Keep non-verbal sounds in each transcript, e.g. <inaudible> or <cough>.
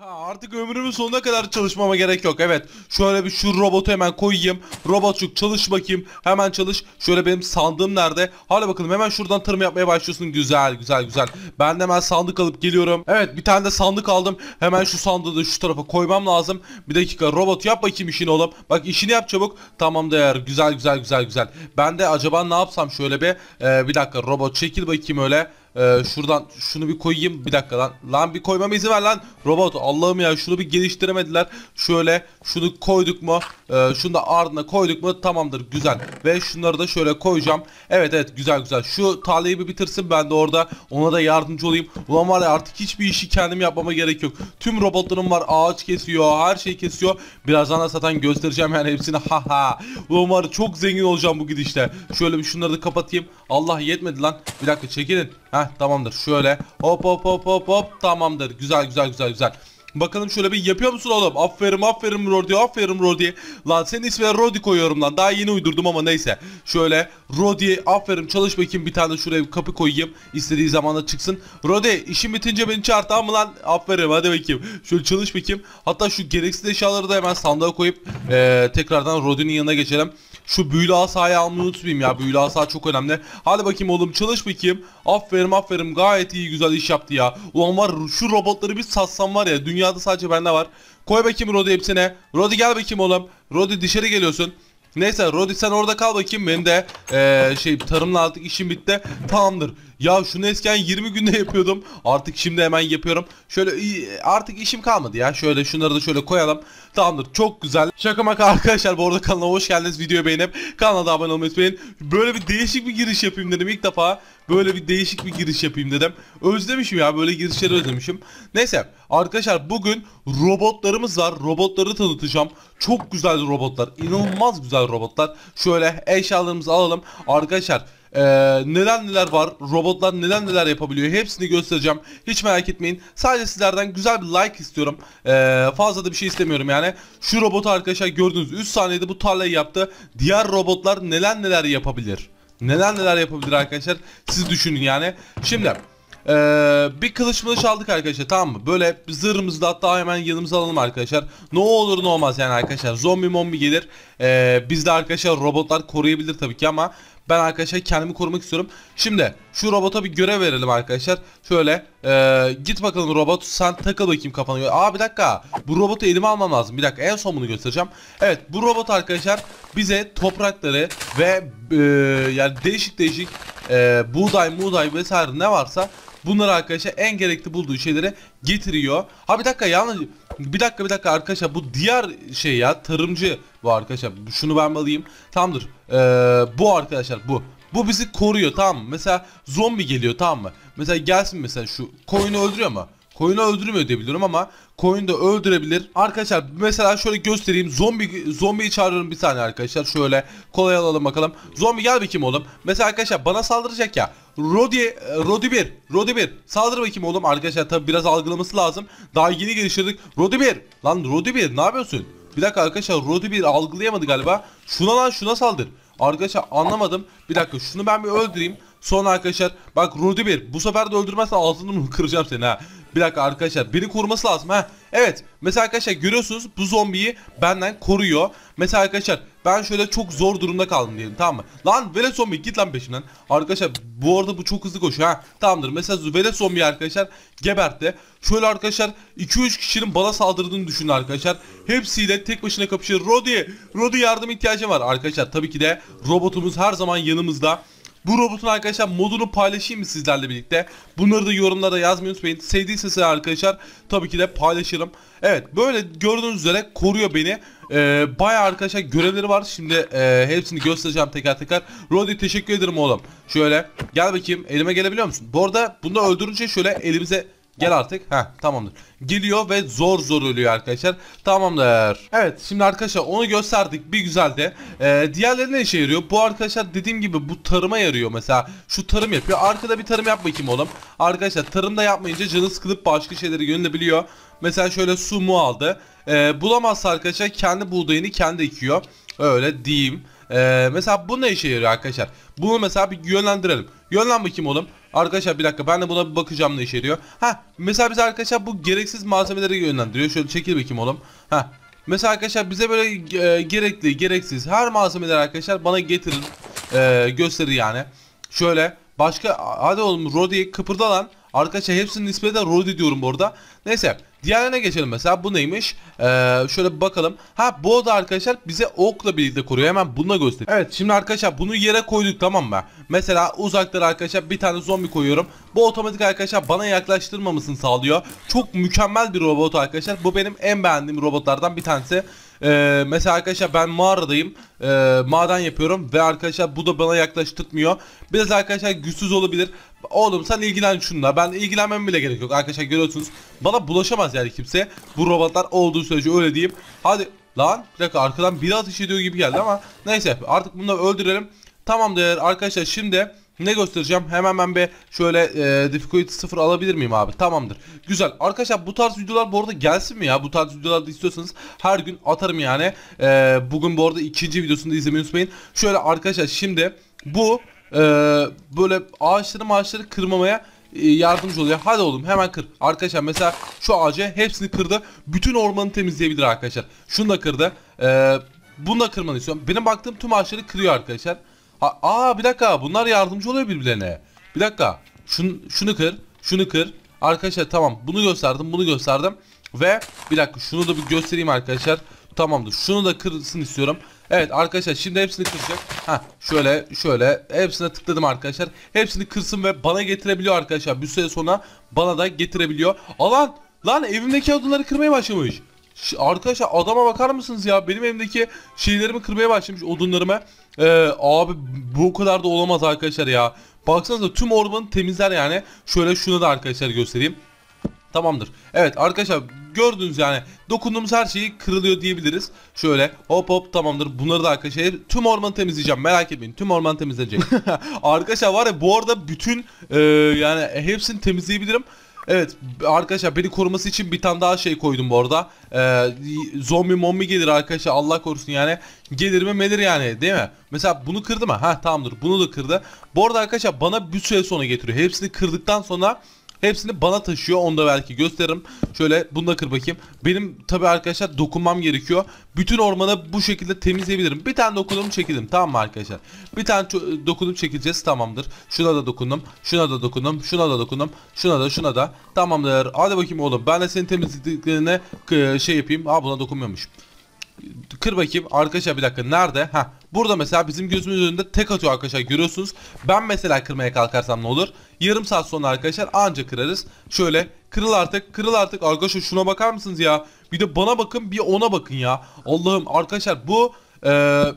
Aha, artık ömrümün sonuna kadar çalışmama gerek yok. Evet. Şöyle bir şu robotu hemen koyayım. Robotçuk çalış bakayım. Hemen çalış. Şöyle benim sandığım nerede? Hadi bakalım hemen şuradan tarım yapmaya başlıyorsun. Güzel güzel güzel. Ben de hemen sandık alıp geliyorum. Evet bir tane de sandık aldım. Hemen şu sandığı da şu tarafa koymam lazım. Bir dakika robot yap bakayım işini oğlum. Bak işini yap çabuk. Tamam değer. Güzel güzel güzel güzel. Ben de acaba ne yapsam şöyle bir. Ee, bir dakika robot çekil bakayım öyle. Ee, şuradan şunu bir koyayım. Bir dakika lan. Lan bir koymama izin ver lan. Robot Allah'ım ya şunu bir geliştiremediler. Şöyle şunu koyduk mu? Ee, şunu da ardına koyduk mu? Tamamdır güzel. Ve şunları da şöyle koyacağım. Evet evet güzel güzel. Şu tarlayı bir bitirsin ben de orada. Ona da yardımcı olayım. Ulan var ya artık hiçbir işi kendim yapmama gerek yok. Tüm robotlarım var. Ağaç kesiyor. Her şey kesiyor. Birazdan da zaten göstereceğim yani hepsini. <laughs> Ha ha. Ulan var çok zengin olacağım bu gidişte Şöyle bir şunları da kapatayım. Allah yetmedi lan. Bir dakika çekilin. Heh tamamdır şöyle hop hop hop hop hop tamamdır güzel güzel güzel güzel. Bakalım şöyle bir yapıyor musun oğlum? Aferin aferin Rodi aferin Rodi. Lan senin ismine Rodi koyuyorum lan. Daha yeni uydurdum ama neyse. Şöyle Rodi aferin çalış bakayım bir tane şuraya bir kapı koyayım. İstediği da çıksın. Rodi işin bitince beni çağır tamam mı lan? Aferin hadi bakayım. Şöyle çalış bakayım. Hatta şu gereksiz eşyaları da hemen sandığa koyup ee, tekrardan Rodi'nin yanına geçelim. Şu büyülü asayı almayı unutmayayım ya. Büyülü asa çok önemli. Hadi bakayım oğlum çalış bakayım. Aferin aferin gayet iyi güzel iş yaptı ya. Ulan var şu robotları bir satsam var ya dünya dünyada sadece bende var. Koy bakayım Rodi hepsine. Rodi gel bakayım oğlum. Rodi dışarı geliyorsun. Neyse Rodi sen orada kal bakayım. Benim de ee, şey tarımla artık işim bitti. Tamamdır. Ya şunu eskiden 20 günde yapıyordum. Artık şimdi hemen yapıyorum. Şöyle e, artık işim kalmadı ya. Şöyle şunları da şöyle koyalım. Tamamdır. Çok güzel. Şaka maka arkadaşlar bu arada kanala hoş geldiniz. Videoyu beğenip kanala da abone olmayı unutmayın. Böyle bir değişik bir giriş yapayım dedim ilk defa. Böyle bir değişik bir giriş yapayım dedim. Özlemişim ya böyle girişleri özlemişim. Neyse arkadaşlar bugün robotlarımız var. Robotları tanıtacağım. Çok güzel robotlar. İnanılmaz güzel robotlar. Şöyle eşyalarımızı alalım. Arkadaşlar ee, neler neler var. Robotlar neler neler yapabiliyor. Hepsini göstereceğim. Hiç merak etmeyin. Sadece sizlerden güzel bir like istiyorum. Ee, fazla da bir şey istemiyorum yani. Şu robotu arkadaşlar gördünüz. 3 saniyede bu tarlayı yaptı. Diğer robotlar neler neler yapabilir. Neler neler yapabilir arkadaşlar. Siz düşünün yani. Şimdi... Ee, bir kılıç mılıç aldık arkadaşlar tamam mı? Böyle zırhımızı da hatta hemen yanımıza alalım arkadaşlar. Ne olur ne olmaz yani arkadaşlar. Zombi mombi gelir. Ee, biz de arkadaşlar robotlar koruyabilir tabii ki ama ben arkadaşlar kendimi korumak istiyorum. Şimdi şu robota bir görev verelim arkadaşlar. Şöyle e, git bakalım robot sen takıl bakayım kafana. Aa bir dakika bu robotu elime almam lazım. Bir dakika en son bunu göstereceğim. Evet bu robot arkadaşlar bize toprakları ve e, yani değişik değişik e, buğday muğday vesaire ne varsa Bunları arkadaşlar en gerekli bulduğu şeylere getiriyor. Ha bir dakika yalnız bir dakika bir dakika arkadaşlar bu diğer şey ya tarımcı bu arkadaşlar. Şunu ben alayım. Tamamdır. Ee, bu arkadaşlar bu. Bu bizi koruyor tamam mı? Mesela zombi geliyor tamam mı? Mesela gelsin mesela şu koyunu öldürüyor mu? Koyunu öldürmüyor diye ama koyunu da öldürebilir. Arkadaşlar mesela şöyle göstereyim. Zombi zombiyi çağırıyorum bir tane arkadaşlar. Şöyle kolay alalım bakalım. Zombi gel bir kim oğlum. Mesela arkadaşlar bana saldıracak ya. Rodi, Rodi 1, Rodi 1. Saldır bakayım oğlum arkadaşlar tabi biraz algılaması lazım. Daha yeni geliştirdik. Rodi 1. Lan Rodi 1 ne yapıyorsun? Bir dakika arkadaşlar Rodi 1 algılayamadı galiba. Şuna lan şuna saldır. Arkadaşlar anlamadım. Bir dakika şunu ben bir öldüreyim. Son arkadaşlar bak Rudy bir bu sefer de öldürmezsen ağzını kıracağım seni ha. Bir dakika arkadaşlar beni koruması lazım ha. Evet mesela arkadaşlar görüyorsunuz bu zombiyi benden koruyor. Mesela arkadaşlar ben şöyle çok zor durumda kaldım diyelim tamam mı? Lan vele zombi git lan peşimden. Arkadaşlar bu arada bu çok hızlı koşuyor ha. Tamamdır mesela vele zombi arkadaşlar gebertti. Şöyle arkadaşlar 2-3 kişinin bana saldırdığını düşünün arkadaşlar. Hepsiyle tek başına kapışır. Rodi, Rodi yardım ihtiyacım var arkadaşlar. Tabii ki de robotumuz her zaman yanımızda. Bu robotun arkadaşlar modunu paylaşayım mı sizlerle birlikte? Bunları da yorumlara yazmayı unutmayın. Sevdiyseniz arkadaşlar tabii ki de paylaşırım. Evet böyle gördüğünüz üzere koruyor beni. Ee, Baya arkadaşlar görevleri var. Şimdi e, hepsini göstereceğim tekrar tekrar. Rodi teşekkür ederim oğlum. Şöyle gel bakayım elime gelebiliyor musun? Bu arada bunu öldürünce şöyle elimize Gel artık. Ha tamamdır. Geliyor ve zor zor ölüyor arkadaşlar. Tamamdır. Evet şimdi arkadaşlar onu gösterdik bir güzel de. Ee, diğerleri ne işe yarıyor? Bu arkadaşlar dediğim gibi bu tarıma yarıyor. Mesela şu tarım yapıyor. Arkada bir tarım yap kim oğlum. Arkadaşlar tarım da yapmayınca canı sıkılıp başka şeyleri yönelebiliyor. Mesela şöyle su mu aldı. Ee, bulamazsa arkadaşlar kendi buğdayını kendi ekiyor. Öyle diyeyim. Ee, mesela bu ne işe yarıyor arkadaşlar? Bunu mesela bir yönlendirelim. Yönlen bakayım oğlum. Arkadaşlar bir dakika ben de buna bir bakacağım ne işe yarıyor. Ha mesela bize arkadaşlar bu gereksiz malzemeleri yönlendiriyor. Şöyle çekil bakayım oğlum. Ha mesela arkadaşlar bize böyle e, gerekli gereksiz her malzemeler arkadaşlar bana getirin. E, gösterir yani. Şöyle başka hadi oğlum Rodi kıpırda lan. Arkadaşlar hepsinin ismi de Rodi diyorum orada. Neyse. Diğerine geçelim mesela. Bu neymiş? Ee, şöyle bir bakalım. Ha bu da arkadaşlar bize okla birlikte koruyor. Hemen bununla göstereyim. Evet şimdi arkadaşlar bunu yere koyduk tamam mı? Mesela uzaklara arkadaşlar bir tane zombi koyuyorum. Bu otomatik arkadaşlar bana yaklaştırmamasını sağlıyor. Çok mükemmel bir robot arkadaşlar. Bu benim en beğendiğim robotlardan bir tanesi. Ee, mesela arkadaşlar ben mağaradayım. Ee, maden yapıyorum ve arkadaşlar bu da bana yaklaştırmıyor. Biraz arkadaşlar güçsüz olabilir. Oğlum sen ilgilen şunla. Ben ilgilenmem bile gerek yok arkadaşlar görüyorsunuz. Bana bulaşamaz yani kimse. Bu robotlar olduğu sürece öyle diyeyim. Hadi lan bir dakika arkadan biri atış ediyor gibi geldi ama neyse artık bunu da öldürelim. Tamamdır arkadaşlar şimdi ne göstereceğim? Hemen ben bir şöyle e, difficulty 0 alabilir miyim abi? Tamamdır. Güzel. Arkadaşlar bu tarz videolar bu arada gelsin mi ya? Bu tarz videolar da istiyorsanız her gün atarım yani. E, bugün bu arada ikinci videosunu da izlemeyi unutmayın. Şöyle arkadaşlar şimdi bu e, böyle ağaçları ağaçları kırmamaya e, yardımcı oluyor. Hadi oğlum hemen kır. Arkadaşlar mesela şu ağacı hepsini kırdı. Bütün ormanı temizleyebilir arkadaşlar. Şunu da kırdı. Ee, bunu da kırmanı istiyorum. Benim baktığım tüm ağaçları kırıyor arkadaşlar aa bir dakika bunlar yardımcı oluyor birbirlerine. Bir dakika. Şun, şunu kır. Şunu kır. Arkadaşlar tamam bunu gösterdim bunu gösterdim. Ve bir dakika şunu da bir göstereyim arkadaşlar. Tamamdır. Şunu da kırsın istiyorum. Evet arkadaşlar şimdi hepsini kıracak. Ha şöyle şöyle hepsine tıkladım arkadaşlar. Hepsini kırsın ve bana getirebiliyor arkadaşlar. Bir süre sonra bana da getirebiliyor. Alan lan evimdeki odunları kırmaya başlamış arkadaşlar adama bakar mısınız ya? Benim elimdeki şeylerimi kırmaya başlamış odunlarımı. Ee, abi bu kadar da olamaz arkadaşlar ya. Baksanıza tüm ormanı temizler yani. Şöyle şunu da arkadaşlar göstereyim. Tamamdır. Evet arkadaşlar gördünüz yani dokunduğumuz her şeyi kırılıyor diyebiliriz. Şöyle hop hop tamamdır. Bunları da arkadaşlar tüm ormanı temizleyeceğim. Merak etmeyin. Tüm orman temizleyeceğim. <laughs> arkadaşlar var ya bu arada bütün e, yani hepsini temizleyebilirim. Evet arkadaşlar beni koruması için bir tane daha şey koydum bu arada. Ee, zombi mombi gelir arkadaşlar Allah korusun yani. Gelir mi melir yani değil mi? Mesela bunu kırdı mı? Ha tamamdır bunu da kırdı. Bu arada arkadaşlar bana bir süre sonra getiriyor. Hepsini kırdıktan sonra Hepsini bana taşıyor. Onu da belki gösteririm. Şöyle bunu da kır bakayım. Benim tabii arkadaşlar dokunmam gerekiyor. Bütün ormanı bu şekilde temizleyebilirim. Bir tane dokundum çekildim. Tamam mı arkadaşlar? Bir tane dokundum çekileceğiz. Tamamdır. Şuna da dokundum. Şuna da dokundum. Şuna da dokundum. Şuna da şuna da. Tamamdır. Hadi bakayım oğlum. Ben de senin temizliklerine şey yapayım. Aa buna dokunmuyormuş. Kır bakayım. Arkadaşlar bir dakika. Nerede? Ha. Burada mesela bizim gözümüzün önünde tek atıyor arkadaşlar. Görüyorsunuz. Ben mesela kırmaya kalkarsam ne olur? Yarım saat sonra arkadaşlar anca kırarız. Şöyle kırıl artık. Kırıl artık. Arkadaşlar şuna bakar mısınız ya? Bir de bana bakın. Bir ona bakın ya. Allah'ım arkadaşlar bu eee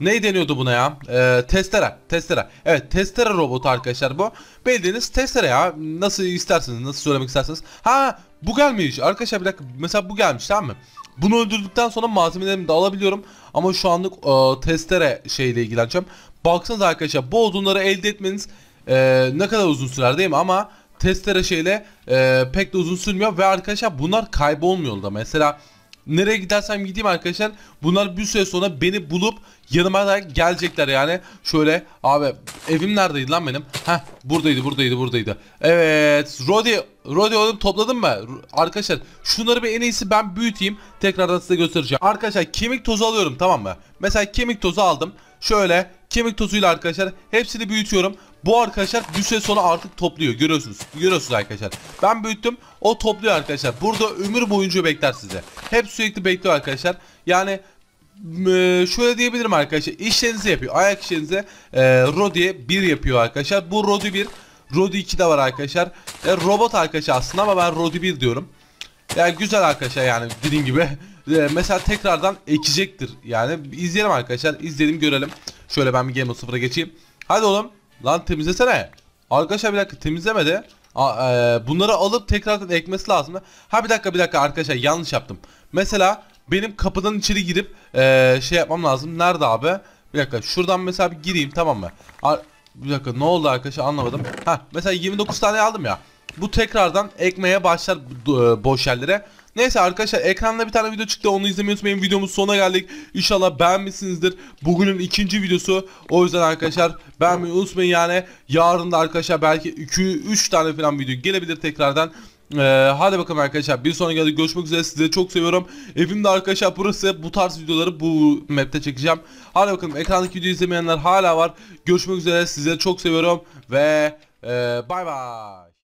ne deniyordu buna ya? Ee, testere. Testere. Evet testere robot arkadaşlar bu. Bildiğiniz testere ya. Nasıl isterseniz nasıl söylemek isterseniz. Ha bu gelmiş. Arkadaşlar bir dakika. Mesela bu gelmiş tamam mı? Bunu öldürdükten sonra malzemelerimi de alabiliyorum. Ama şu anlık e, testere şeyle ilgileneceğim. Baksanız arkadaşlar bu odunları elde etmeniz e, ne kadar uzun sürer değil mi? Ama testere şeyle e, pek de uzun sürmüyor. Ve arkadaşlar bunlar kaybolmuyor da. Mesela Nereye gidersem gideyim arkadaşlar. Bunlar bir süre sonra beni bulup yanıma da gelecekler yani. Şöyle abi evim neredeydi lan benim? Heh buradaydı buradaydı buradaydı. Evet Rodi Rodi oğlum topladın mı? Arkadaşlar şunları bir en iyisi ben büyüteyim. Tekrardan size göstereceğim. Arkadaşlar kemik tozu alıyorum tamam mı? Mesela kemik tozu aldım. Şöyle kemik tozuyla arkadaşlar hepsini büyütüyorum. Bu arkadaşlar bir süre sonra artık topluyor. Görüyorsunuz. Görüyorsunuz arkadaşlar. Ben büyüttüm. O topluyor arkadaşlar. Burada ömür boyunca bekler size. Hep sürekli bekliyor arkadaşlar. Yani şöyle diyebilirim arkadaşlar. İşlerinizi yapıyor. Ayak işlerinize e, Rodi'ye 1 yapıyor arkadaşlar. Bu Rodi 1. Rodi 2 de var arkadaşlar. E, robot arkadaşlar aslında ama ben Rodi 1 diyorum. Yani güzel arkadaşlar yani dediğim gibi. E, mesela tekrardan ekecektir. Yani izleyelim arkadaşlar. İzleyelim görelim. Şöyle ben bir Game of 0'a geçeyim. Hadi oğlum. Lan temizlesene. Arkadaşlar bir dakika temizlemedi. A, e, bunları alıp tekrardan ekmesi lazım. Ha bir dakika bir dakika arkadaşlar yanlış yaptım. Mesela benim kapıdan içeri girip e, şey yapmam lazım. Nerede abi? Bir dakika şuradan mesela bir gireyim tamam mı? Ar bir dakika ne oldu arkadaşlar anlamadım. Ha mesela 29 tane aldım ya. Bu tekrardan ekmeye başlar e, boş yerlere. Neyse arkadaşlar ekranda bir tane video çıktı onu izlemeyi unutmayın. Videomuz sona geldik. İnşallah beğenmişsinizdir. Bugünün ikinci videosu. O yüzden arkadaşlar beğenmeyi unutmayın yani. Yarın da arkadaşlar belki 2-3 tane falan video gelebilir tekrardan. Ee, hadi bakalım arkadaşlar bir sonraki videoda görüşmek üzere sizi çok seviyorum Evimde arkadaşlar burası bu tarz videoları bu map'te çekeceğim Hadi bakalım ekrandaki videoyu izlemeyenler hala var Görüşmek üzere sizi çok seviyorum ve e, bay bay